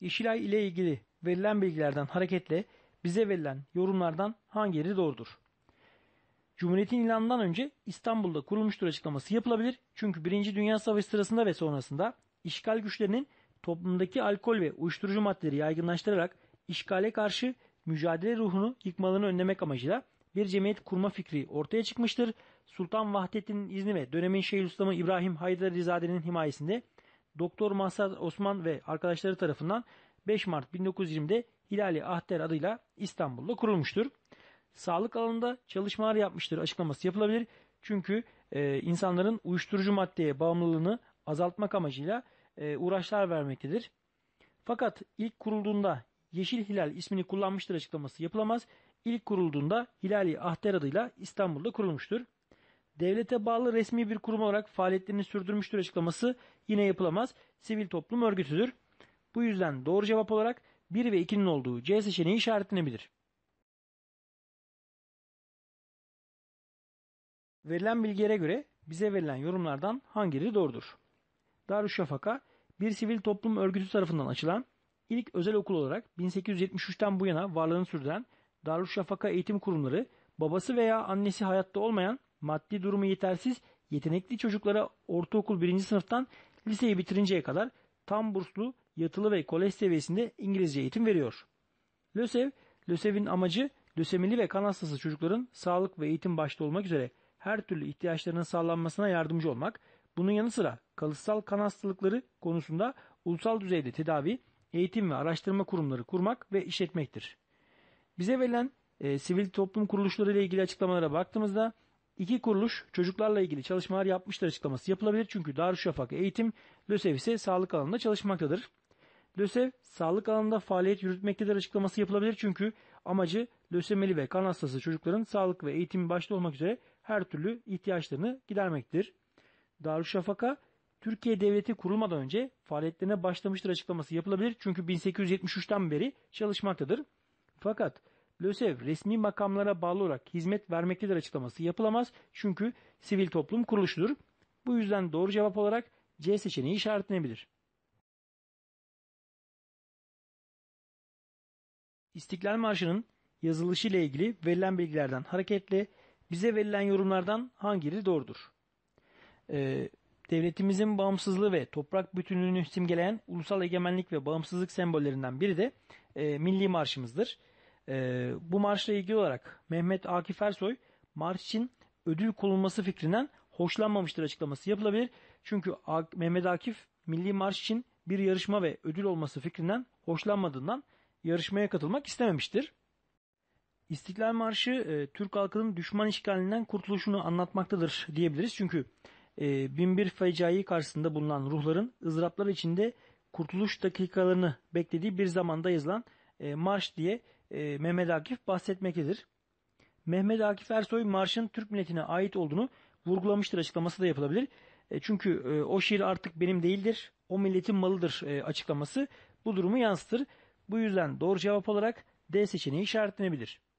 Yeşilay ile ilgili verilen bilgilerden hareketle bize verilen yorumlardan hangileri doğrudur? Cumhuriyetin ilanından önce İstanbul'da kurulmuştur açıklaması yapılabilir. Çünkü 1. Dünya Savaşı sırasında ve sonrasında işgal güçlerinin toplumdaki alkol ve uyuşturucu maddeleri yaygınlaştırarak işgale karşı mücadele ruhunu yıkmalarını önlemek amacıyla bir cemiyet kurma fikri ortaya çıkmıştır. Sultan Vahdettin'in izni ve dönemin Şeyhülislam'ı İbrahim Haydar Rizade'nin himayesinde Doktor Mahsar Osman ve arkadaşları tarafından 5 Mart 1920'de Hilali Ahter adıyla İstanbul'da kurulmuştur. Sağlık alanında çalışmalar yapmıştır açıklaması yapılabilir. Çünkü e, insanların uyuşturucu maddeye bağımlılığını azaltmak amacıyla e, uğraşlar vermektedir. Fakat ilk kurulduğunda Yeşil Hilal ismini kullanmıştır açıklaması yapılamaz. İlk kurulduğunda Hilali Ahter adıyla İstanbul'da kurulmuştur devlete bağlı resmi bir kurum olarak faaliyetlerini sürdürmüştür açıklaması yine yapılamaz. Sivil toplum örgütüdür. Bu yüzden doğru cevap olarak 1 ve 2'nin olduğu C seçeneği işaretlenebilir. Verilen bilgilere göre bize verilen yorumlardan hangileri doğrudur? Darüşşafaka bir sivil toplum örgütü tarafından açılan ilk özel okul olarak 1873'ten bu yana varlığını sürdüren Darüşşafaka Eğitim Kurumları babası veya annesi hayatta olmayan maddi durumu yetersiz, yetenekli çocuklara ortaokul 1. sınıftan liseyi bitirinceye kadar tam burslu, yatılı ve kolej seviyesinde İngilizce eğitim veriyor. LÖSEV, LÖSEV'in amacı lösemili ve kan hastası çocukların sağlık ve eğitim başta olmak üzere her türlü ihtiyaçlarının sağlanmasına yardımcı olmak, bunun yanı sıra kalıtsal kan hastalıkları konusunda ulusal düzeyde tedavi, eğitim ve araştırma kurumları kurmak ve işletmektir. Bize verilen e, sivil toplum kuruluşları ile ilgili açıklamalara baktığımızda İki kuruluş çocuklarla ilgili çalışmalar yapmıştır açıklaması yapılabilir. Çünkü Darüşşafaka Eğitim LÖSEV ise sağlık alanında çalışmaktadır. LÖSEV sağlık alanında faaliyet yürütmektedir açıklaması yapılabilir. Çünkü amacı lösemeli ve kan hastası çocukların sağlık ve eğitim başta olmak üzere her türlü ihtiyaçlarını gidermektir. Darüşşafaka Türkiye Devleti kurulmadan önce faaliyetlerine başlamıştır açıklaması yapılabilir. Çünkü 1873'ten beri çalışmaktadır. Fakat LÖSEV resmi makamlara bağlı olarak hizmet vermektedir açıklaması yapılamaz çünkü sivil toplum kuruluşudur. Bu yüzden doğru cevap olarak C seçeneği işaretlenebilir. İstiklal Marşı'nın yazılışı ile ilgili verilen bilgilerden hareketle bize verilen yorumlardan hangileri doğrudur? Ee, devletimizin bağımsızlığı ve toprak bütünlüğünü simgeleyen ulusal egemenlik ve bağımsızlık sembollerinden biri de e, milli marşımızdır. Ee, bu marşla ilgili olarak Mehmet Akif Ersoy marş için ödül konulması fikrinden hoşlanmamıştır açıklaması yapılabilir. Çünkü Mehmet Akif milli marş için bir yarışma ve ödül olması fikrinden hoşlanmadığından yarışmaya katılmak istememiştir. İstiklal Marşı e, Türk halkının düşman işgalinden kurtuluşunu anlatmaktadır diyebiliriz. Çünkü e, binbir fecai karşısında bulunan ruhların ızraplar içinde kurtuluş dakikalarını beklediği bir zamanda yazılan e, marş diye e, Mehmet Akif bahsetmektedir. Mehmet Akif Ersoy marşın Türk milletine ait olduğunu vurgulamıştır açıklaması da yapılabilir. E, çünkü e, o şiir artık benim değildir, o milletin malıdır e, açıklaması bu durumu yansıtır. Bu yüzden doğru cevap olarak D seçeneği işaretlenebilir.